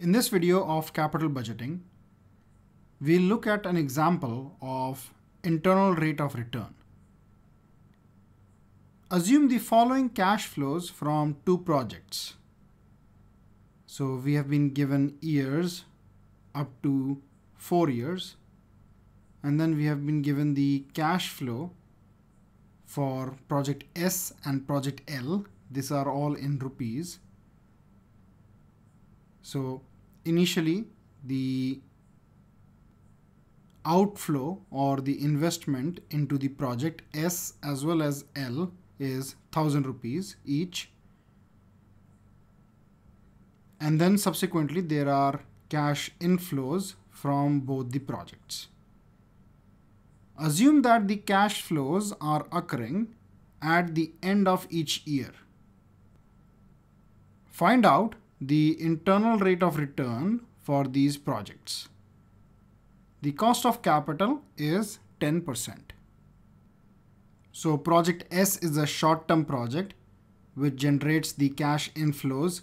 In this video of capital budgeting, we'll look at an example of internal rate of return. Assume the following cash flows from two projects. So we have been given years up to four years, and then we have been given the cash flow for project S and project L. These are all in rupees. So initially the outflow or the investment into the project S as well as L is 1000 rupees each and then subsequently there are cash inflows from both the projects. Assume that the cash flows are occurring at the end of each year. Find out the internal rate of return for these projects. The cost of capital is 10%. So project S is a short-term project which generates the cash inflows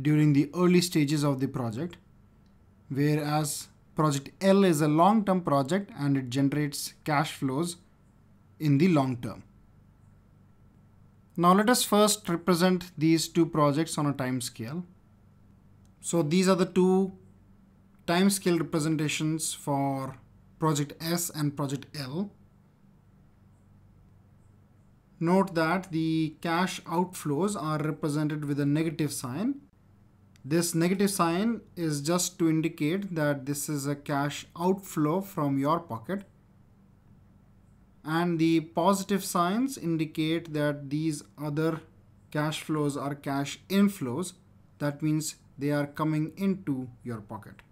during the early stages of the project, whereas project L is a long-term project and it generates cash flows in the long term. Now let us first represent these two projects on a time scale. So these are the two time scale representations for project S and project L. Note that the cash outflows are represented with a negative sign. This negative sign is just to indicate that this is a cash outflow from your pocket and the positive signs indicate that these other cash flows are cash inflows. That means they are coming into your pocket.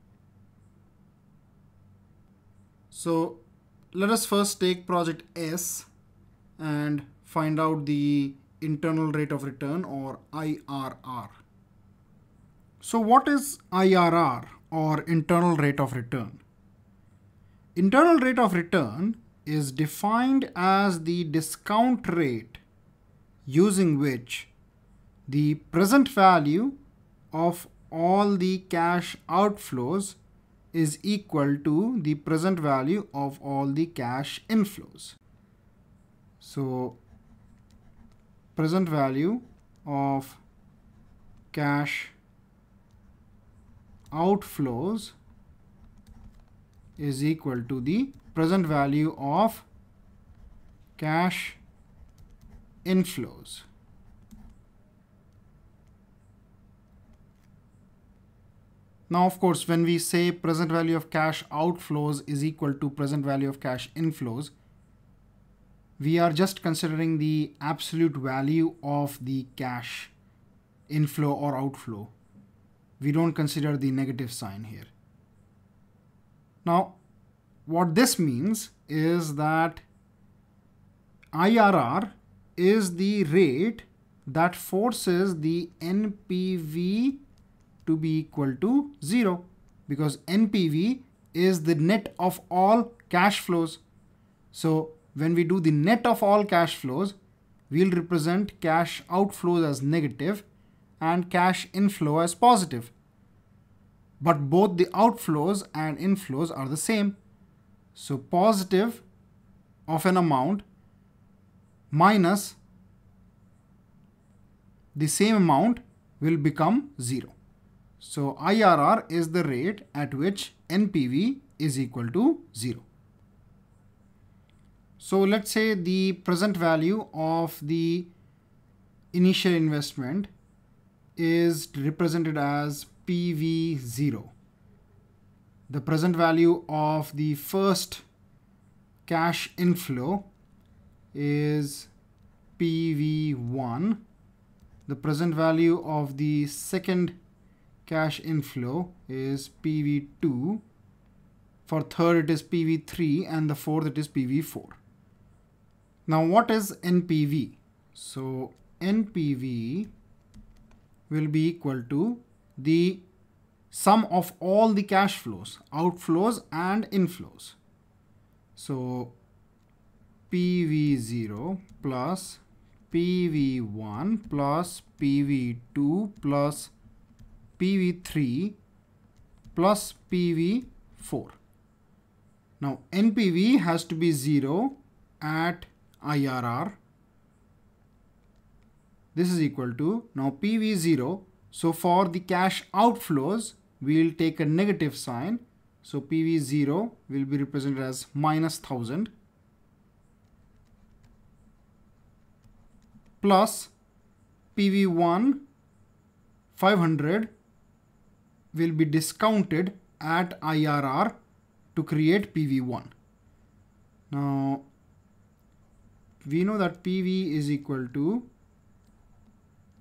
So let us first take project S and find out the internal rate of return or IRR. So what is IRR or internal rate of return? Internal rate of return is defined as the discount rate using which the present value of all the cash outflows is equal to the present value of all the cash inflows. So present value of cash outflows is equal to the present value of cash inflows. Now, of course, when we say present value of cash outflows is equal to present value of cash inflows, we are just considering the absolute value of the cash inflow or outflow. We don't consider the negative sign here. Now, what this means is that IRR is the rate that forces the NPV to be equal to zero because NPV is the net of all cash flows. So when we do the net of all cash flows, we'll represent cash outflows as negative and cash inflow as positive. But both the outflows and inflows are the same. So positive of an amount minus the same amount will become zero. So IRR is the rate at which NPV is equal to zero. So let's say the present value of the initial investment is represented as PV0 the present value of the first cash inflow is PV1. The present value of the second cash inflow is PV2. For third, it is PV3 and the fourth, it is PV4. Now, what is NPV? So, NPV will be equal to the sum of all the cash flows, outflows and inflows. So PV0 plus PV1 plus PV2 plus PV3 plus PV4. Now NPV has to be 0 at IRR. This is equal to now PV0 so for the cash outflows, we'll take a negative sign. So PV0 will be represented as minus 1000 plus PV1 500 will be discounted at IRR to create PV1. Now we know that PV is equal to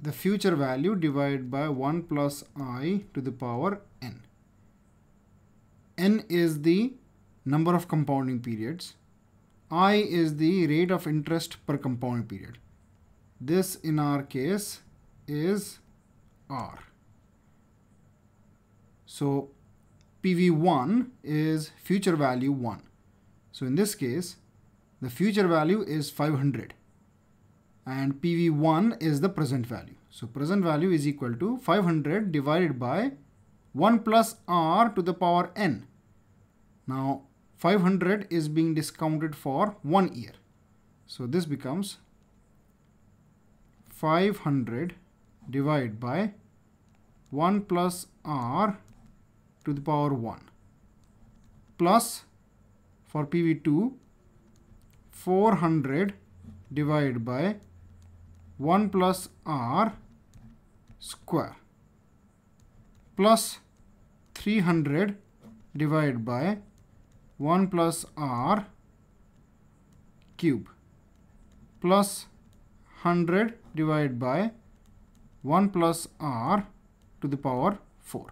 the future value divided by 1 plus i to the power n. n is the number of compounding periods. i is the rate of interest per compounding period. This in our case is r. So PV1 is future value 1. So in this case, the future value is 500 and PV1 is the present value. So present value is equal to 500 divided by 1 plus r to the power n. Now 500 is being discounted for one year. So this becomes 500 divided by 1 plus r to the power 1 plus for PV2 400 divided by 1 plus r square plus 300 divided by 1 plus r cube plus 100 divided by 1 plus r to the power 4.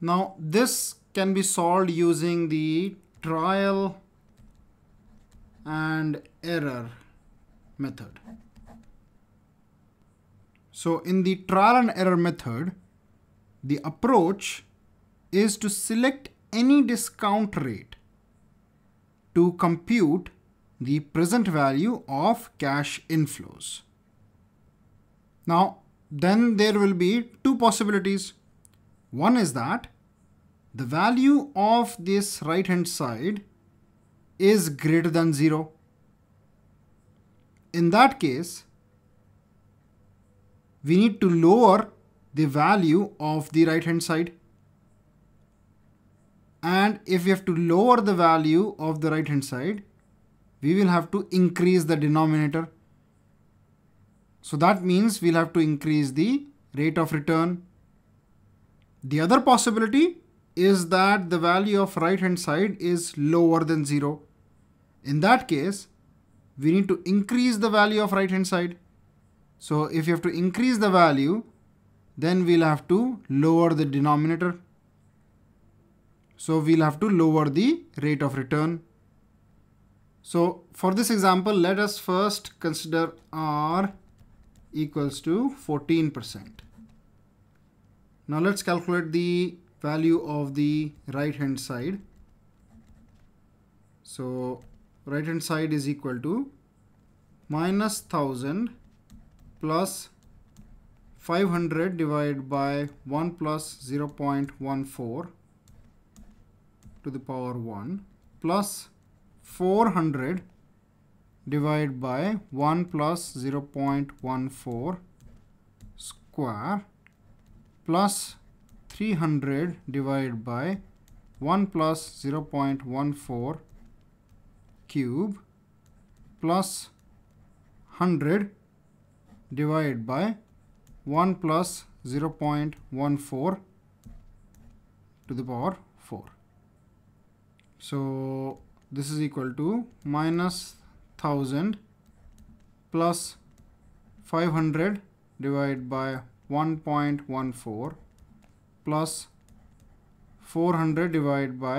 Now this can be solved using the trial and error method. So in the trial and error method, the approach is to select any discount rate to compute the present value of cash inflows. Now, then there will be two possibilities. One is that the value of this right hand side is greater than zero in that case, we need to lower the value of the right hand side. And if we have to lower the value of the right hand side, we will have to increase the denominator. So that means we'll have to increase the rate of return. The other possibility is that the value of right hand side is lower than zero. In that case, we need to increase the value of right hand side. So if you have to increase the value, then we'll have to lower the denominator. So we'll have to lower the rate of return. So for this example, let us first consider R equals to 14%. Now let's calculate the value of the right hand side. So right hand side is equal to minus 1000 plus 500 divided by 1 plus 0 0.14 to the power 1 plus 400 divided by 1 plus 0 0.14 square plus 300 divided by 1 plus 0 0.14 cube plus 100 divided by 1 plus 0.14 to the power 4. So this is equal to minus 1000 plus 500 divided by 1.14 plus 400 divided by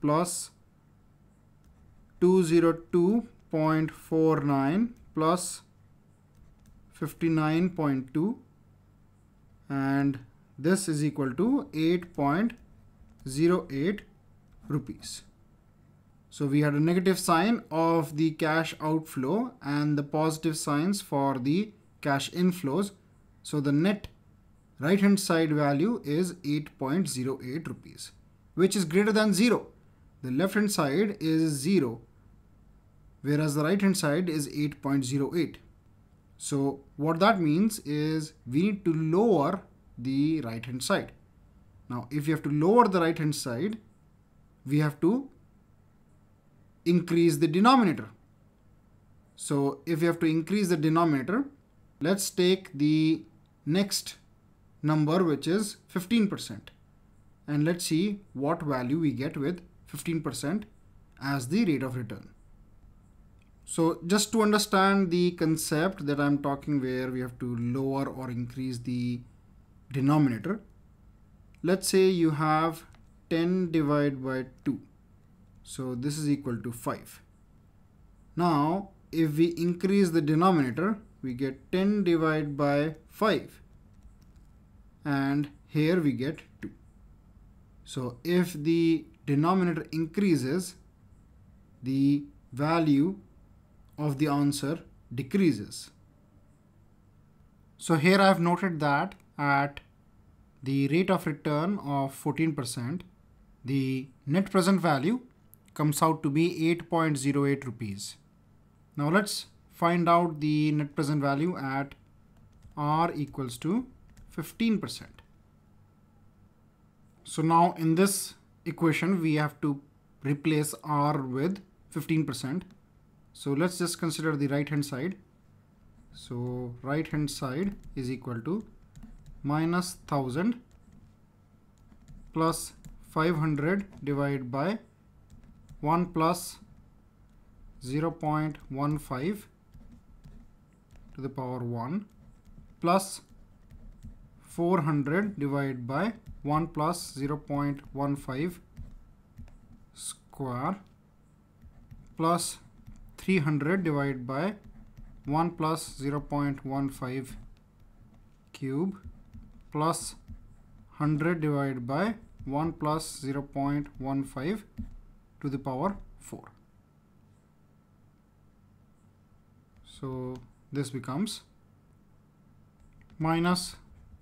plus 202.49 plus 59.2 and this is equal to 8.08 rupees. So we had a negative sign of the cash outflow and the positive signs for the cash inflows. So the net right hand side value is 8.08 rupees, which is greater than zero. The left hand side is 0 whereas the right hand side is 8.08. So what that means is we need to lower the right hand side. Now if you have to lower the right hand side, we have to increase the denominator. So if you have to increase the denominator, let's take the next number which is 15% and let's see what value we get with 15% as the rate of return. So just to understand the concept that I'm talking where we have to lower or increase the denominator. Let's say you have 10 divided by 2. So this is equal to 5. Now if we increase the denominator, we get 10 divided by 5 and here we get 2. So if the denominator increases, the value of the answer decreases. So here I've noted that at the rate of return of 14%, the net present value comes out to be 8.08 rupees. Now let's find out the net present value at r equals to 15%. So now in this equation, we have to replace R with 15%. So let's just consider the right hand side. So right hand side is equal to minus 1000 plus 500 divided by 1 plus 0 0.15 to the power 1 plus 400 divided by 1 plus 0.15 square plus 300 divided by 1 plus 0.15 cube plus 100 divided by 1 plus 0.15 to the power 4. So this becomes minus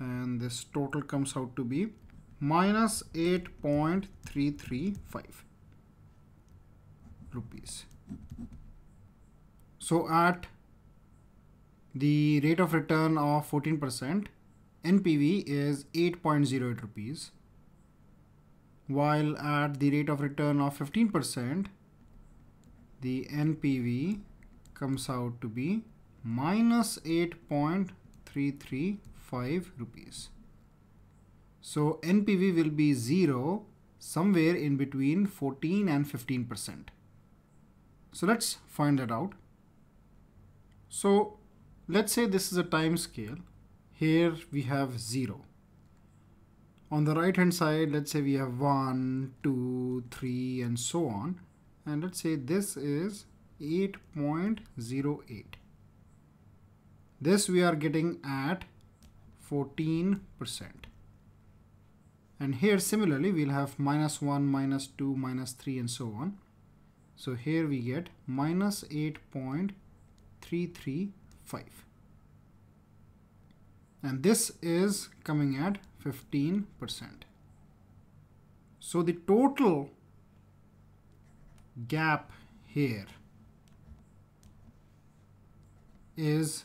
and this total comes out to be minus 8.335 rupees. So at the rate of return of 14%, NPV is 8.08 rupees, while at the rate of return of 15%, the NPV comes out to be minus minus eight point three three. 5 rupees. So NPV will be 0 somewhere in between 14 and 15 percent. So let's find that out. So let's say this is a time scale. Here we have 0. On the right hand side, let's say we have 1, 2, 3 and so on. And let's say this is 8.08. .08. This we are getting at 14%. And here similarly, we'll have minus 1, minus 2, minus 3, and so on. So here we get minus 8.335. And this is coming at 15%. So the total gap here is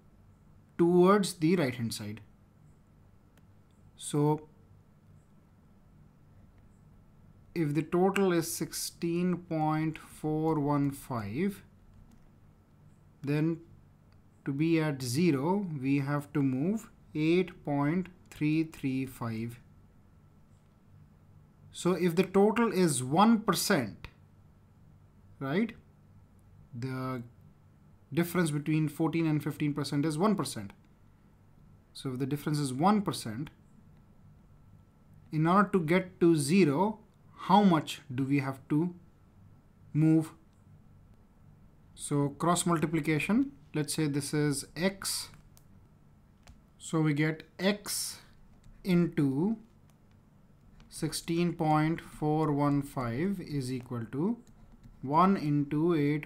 towards the right hand side. So if the total is 16.415 then to be at 0 we have to move 8.335 so if the total is 1% right the difference between 14 and 15% is 1%. So if the difference is 1%, in order to get to 0, how much do we have to move? So cross multiplication, let's say this is x. So we get x into 16.415 is equal to 1 into 8.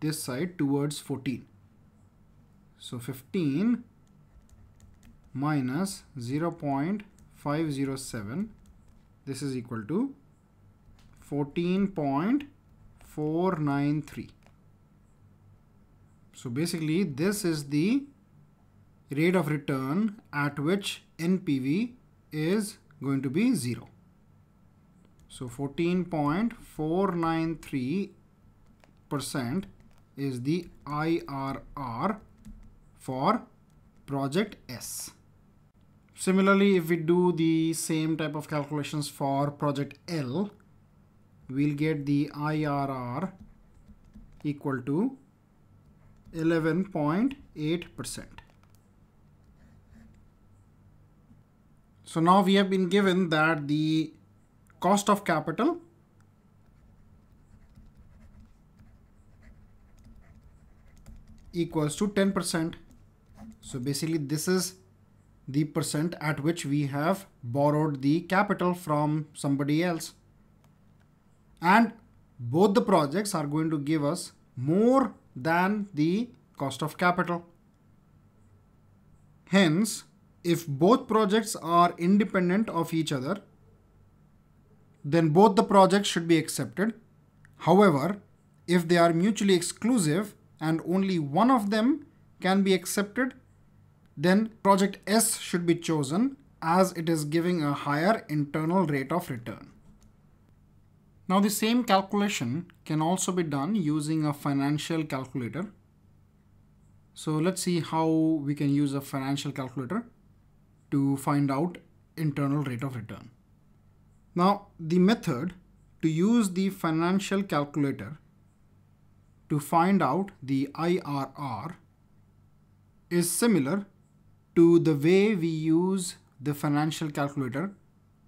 this side towards 14. So 15 minus 0 0.507 this is equal to 14.493. So basically this is the rate of return at which NPV is going to be 0. So 14.493 percent is the IRR for project S. Similarly, if we do the same type of calculations for project L, we'll get the IRR equal to 11.8%. So now we have been given that the cost of capital equals to 10%. So basically this is the percent at which we have borrowed the capital from somebody else. And both the projects are going to give us more than the cost of capital. Hence, if both projects are independent of each other, then both the projects should be accepted. However, if they are mutually exclusive, and only one of them can be accepted, then project S should be chosen as it is giving a higher internal rate of return. Now the same calculation can also be done using a financial calculator. So let's see how we can use a financial calculator to find out internal rate of return. Now the method to use the financial calculator to find out the IRR is similar to the way we use the financial calculator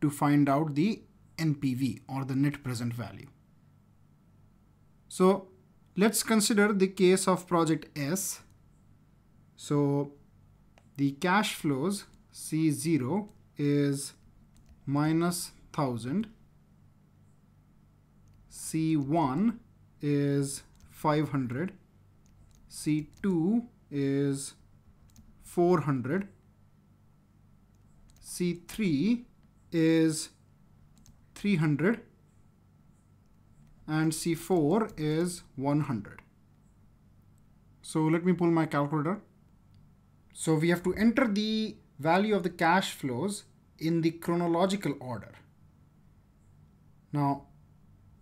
to find out the NPV or the net present value. So let's consider the case of project S. So the cash flows C0 is minus 1000. C1 is 500. C2 is 400. C3 is 300 and C4 is 100. So let me pull my calculator. So we have to enter the value of the cash flows in the chronological order. Now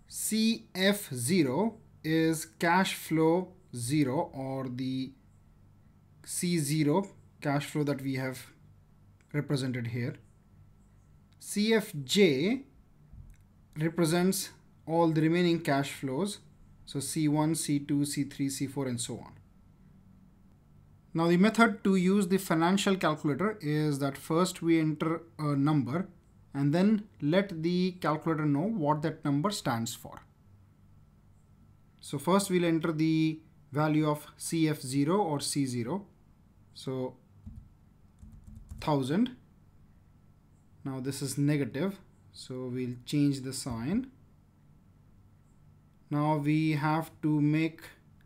CF0 is cash flow 0 or the C0 cash flow that we have represented here. CFJ represents all the remaining cash flows. So C1, C2, C3, C4 and so on. Now the method to use the financial calculator is that first we enter a number and then let the calculator know what that number stands for. So first we'll enter the value of CF0 or C0. So 1000. Now this is negative. So we'll change the sign. Now we have to make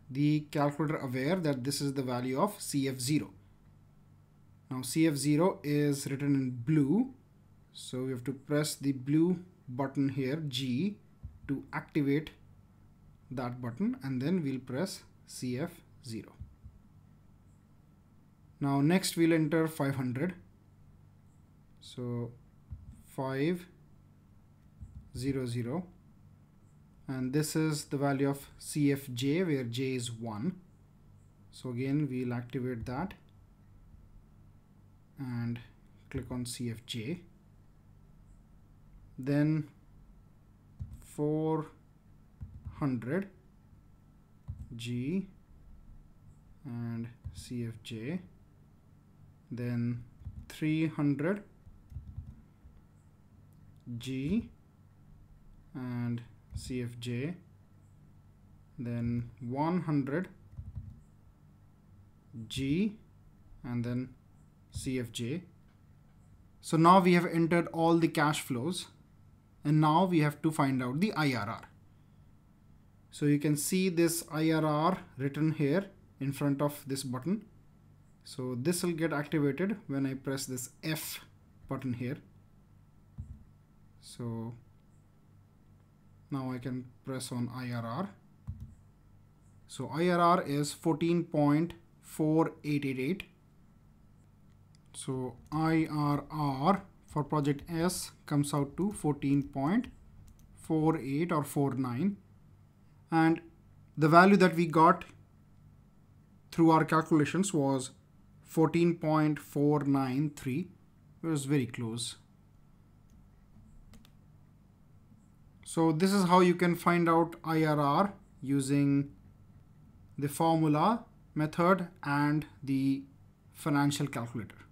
the calculator aware that this is the value of CF0. Now CF0 is written in blue. So we have to press the blue button here G to activate that button and then we'll press CF0. Now next we'll enter 500. So five zero zero, and this is the value of CFJ where J is 1. So again we'll activate that and click on CFJ. Then 4 100 G and CFJ then 300 G and CFJ then 100 G and then CFJ so now we have entered all the cash flows and now we have to find out the IRR so you can see this IRR written here in front of this button. So this will get activated when I press this F button here. So now I can press on IRR. So IRR is 14.4888. So IRR for project S comes out to 14.48 or 49 and the value that we got through our calculations was 14.493 it was very close so this is how you can find out IRR using the formula method and the financial calculator